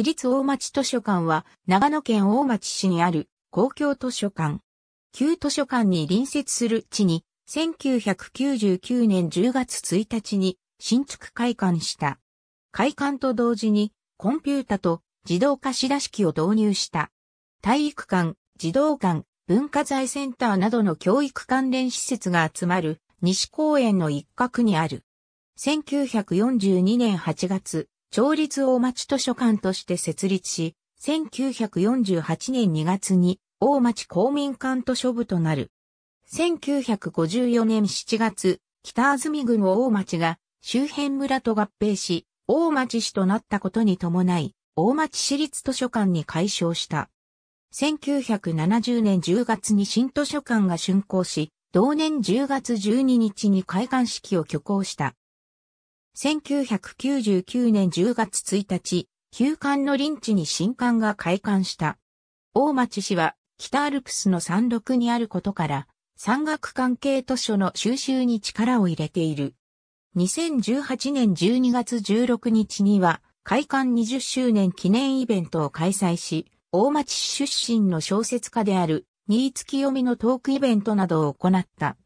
市立大町図書館は、長野県大町市にある公共図書館。旧図書館に隣接する地に、1999年10月1日に新築開館した。開館と同時に、コンピュータと自動貸し出し機を導入した。体育館、児童館、文化財センターなどの教育関連施設が集まる西公園の一角にある。1942年8月、町立大町図書館として設立し、1948年2月に大町公民館図書部となる。1954年7月、北安住郡大町が周辺村と合併し、大町市となったことに伴い、大町市立図書館に改称した。1970年10月に新図書館が竣工し、同年10月12日に開館式を挙行した。1999年10月1日、旧館の臨地に新館が開館した。大町市は北アルプスの山麓にあることから、山岳関係図書の収集に力を入れている。2018年12月16日には、開館20周年記念イベントを開催し、大町市出身の小説家である、新月読みのトークイベントなどを行った。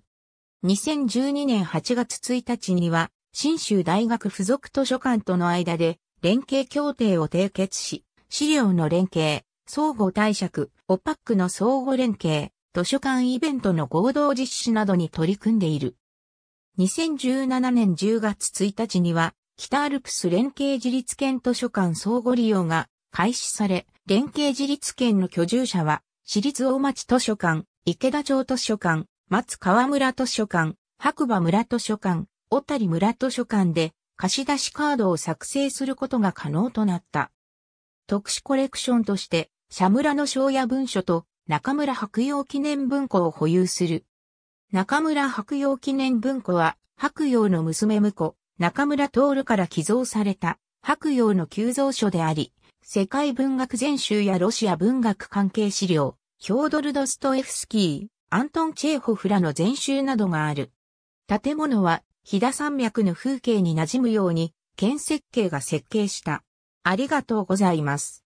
2012年8月1日には、新州大学附属図書館との間で連携協定を締結し、資料の連携、相互貸借、オパックの相互連携、図書館イベントの合同実施などに取り組んでいる。2017年10月1日には、北アルプス連携自立圏図書館相互利用が開始され、連携自立圏の居住者は、私立大町図書館、池田町図書館、松川村図書館、白馬村図書館、小谷村図書館で貸し出しカードを作成することが可能となった。特殊コレクションとして、社村の庄屋文書と中村白洋記念文庫を保有する。中村白洋記念文庫は、白洋の娘婿、中村徹から寄贈された白洋の急蔵書であり、世界文学全集やロシア文学関係資料、ヒョードル・ドストエフスキー、アントン・チェーホフらの全集などがある。建物は飛騨山脈の風景に馴染むように、県設計が設計した。ありがとうございます。